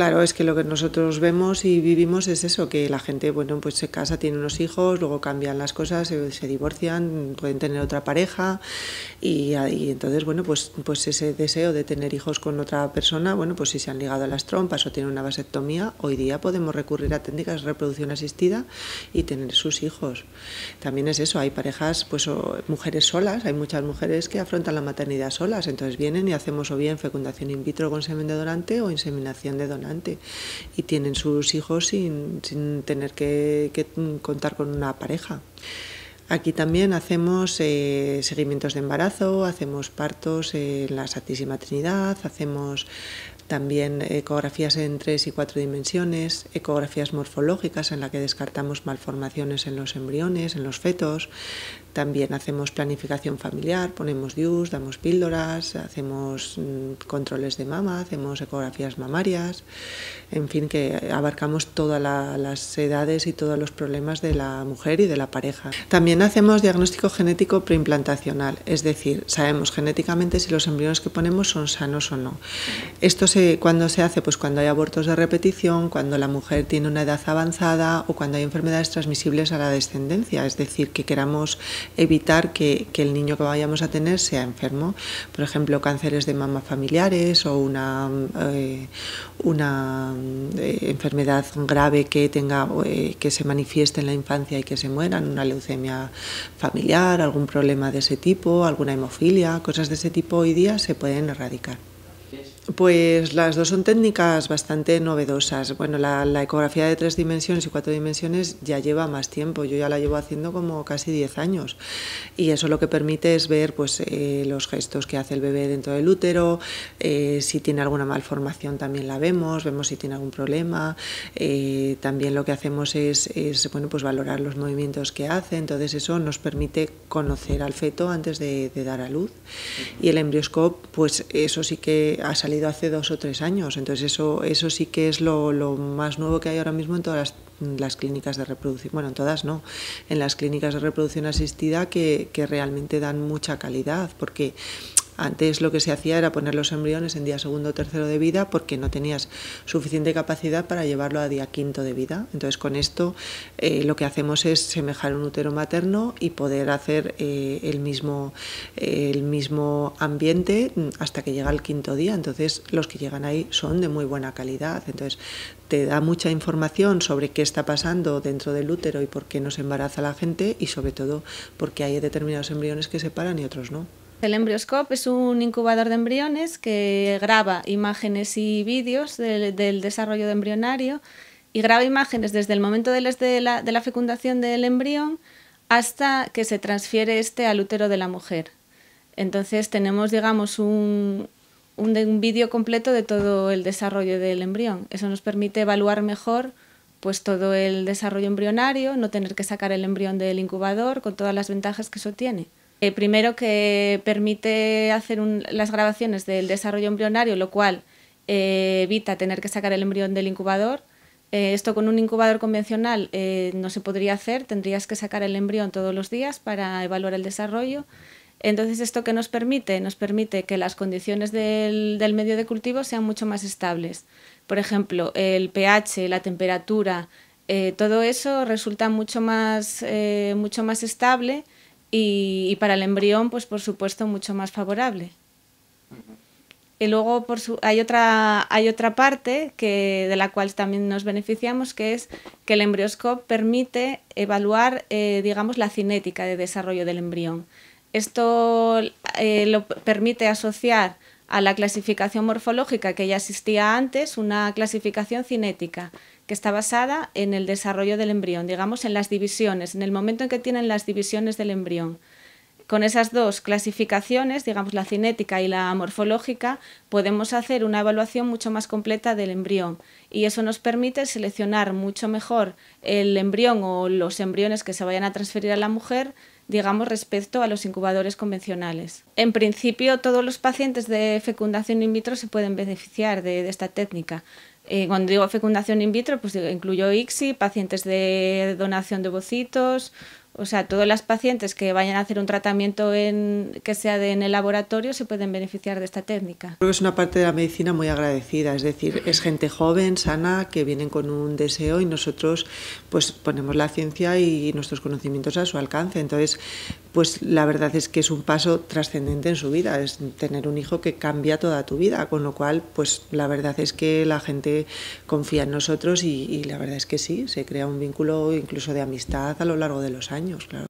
Claro, es que lo que nosotros vemos y vivimos es eso, que la gente, bueno, pues se casa, tiene unos hijos, luego cambian las cosas, se, divorcian, pueden tener otra pareja y, entonces, bueno, pues, pues ese deseo de tener hijos con otra persona, bueno, pues si se han ligado a las trompas o tienen una vasectomía, hoy día podemos recurrir a técnicas de reproducción asistida y tener sus hijos. También es eso, hay parejas, pues mujeres solas, hay muchas mujeres que afrontan la maternidad solas, entonces vienen y hacemos o bien fecundación in vitro con semen de donante o inseminación de donante y tienen sus hijos sin, tener que, contar con una pareja. Aquí también hacemos eh, seguimientos de embarazo, hacemos partos en la Santísima Trinidad, hacemos también ecografías en tres y cuatro dimensiones, ecografías morfológicas en la que descartamos malformaciones en los embriones, en los fetos, también hacemos planificación familiar, ponemos DIUS, damos píldoras, hacemos mm, controles de mama, hacemos ecografías mamarias, en fin, que abarcamos todas las edades y todos los problemas de la mujer y de la pareja. También hacemos diagnóstico genético preimplantacional, es decir, sabemos genéticamente si los embriones que ponemos son sanos o no. Esto cuando cuándo se hace? Pues cuando hay abortos de repetición, cuando la mujer tiene una edad avanzada o cuando hay enfermedades transmisibles a la descendencia, es decir, que queramos evitar que, el niño que vayamos a tener sea enfermo. Por ejemplo, cánceres de mama familiares o una, eh, una eh, enfermedad grave que, tenga, eh, que se manifieste en la infancia y que se mueran, una leucemia familiar, algún problema de ese tipo, alguna hemofilia, cosas de ese tipo hoy día se pueden erradicar. Pues las dos son técnicas bastante novedosas. Bueno, la, ecografía de tres dimensiones y cuatro dimensiones ya lleva más tiempo. Yo ya la llevo haciendo como casi diez años. Y eso lo que permite es ver pues, eh, los gestos que hace el bebé dentro del útero, eh, si tiene alguna malformación también la vemos, vemos si tiene algún problema. Eh, también lo que hacemos es, bueno, pues valorar los movimientos que hace. Entonces eso nos permite conocer al feto antes de, dar a luz. Y el embrioscope, pues eso sí que ha salido hace dos o tres años. Entonces eso, eso sí que es lo, más nuevo que hay ahora mismo en todas las, clínicas de reproducción, bueno, en todas no, en las clínicas de reproducción asistida que, que realmente dan mucha calidad, porque antes lo que se hacía era poner los embriones en día segundo o tercero de vida porque no tenías suficiente capacidad para llevarlo a día quinto de vida. Entonces con esto eh, lo que hacemos es semejar un útero materno y poder hacer eh, el, mismo, eh, el mismo ambiente hasta que llega el quinto día. Entonces los que llegan ahí son de muy buena calidad. Entonces te da mucha información sobre qué está pasando dentro del útero y por qué nos embaraza la gente y sobre todo porque hay determinados embriones que se paran y otros no. El embrioscope es un incubador de embriones que graba imágenes y vídeos del, desarrollo embrionario y graba imágenes desde el momento de la, fecundación del embrión hasta que se transfiere este al útero de la mujer. Entonces tenemos, digamos, un, vídeo completo de todo el desarrollo del embrión. Eso nos permite evaluar mejor pues todo el desarrollo embrionario, no tener que sacar el embrión del incubador, con todas las ventajas que eso tiene. Eh, primero que permite hacer las grabaciones del desarrollo embrionario, lo cual eh, evita tener que sacar el embrión del incubador. Eh, esto con un incubador convencional no se podría hacer, tendrías que sacar el embrión todos los días para evaluar el desarrollo. Entonces, ¿esto que nos permite? Nos permite que las condiciones del, medio de cultivo sean mucho más estables. Por ejemplo, el pH, la temperatura, todo eso resulta mucho más, mucho más estable y, para el embrión, pues por supuesto, mucho más favorable. Y luego hay, otra, parte que, de la cual también nos beneficiamos, que es que el embrioscope permite evaluar, eh, digamos, la cinética de desarrollo del embrión. Esto eh, lo permite asociar a la clasificación morfológica que ya existía antes, una clasificación cinética que está basada en el desarrollo del embrión, digamos en las divisiones, en el momento en que tienen las divisiones del embrión. Con esas dos clasificaciones, digamos la cinética y la morfológica, podemos hacer una evaluación mucho más completa del embrión y eso nos permite seleccionar mucho mejor el embrión o los embriones que se vayan a transferir a la mujer digamos, respecto a los incubadores convencionales. En principio, todos los pacientes de fecundación in vitro se pueden beneficiar de, esta técnica. Eh, cuando digo fecundación in vitro, pues incluyo ICSI, pacientes de donación de bocitos... O sea, todas las pacientes que vayan a hacer un tratamiento en, que sea de, en el laboratorio se pueden beneficiar de esta técnica. Creo es una parte de la medicina muy agradecida, es decir, es gente joven, sana, que vienen con un deseo y nosotros pues ponemos la ciencia y nuestros conocimientos a su alcance. Entonces, pues la verdad es que es un paso trascendente en su vida, es tener un hijo que cambia toda tu vida, con lo cual, pues la verdad es que la gente confía en nosotros y, y la verdad es que sí, se crea un vínculo incluso de amistad a lo largo de los años, claro.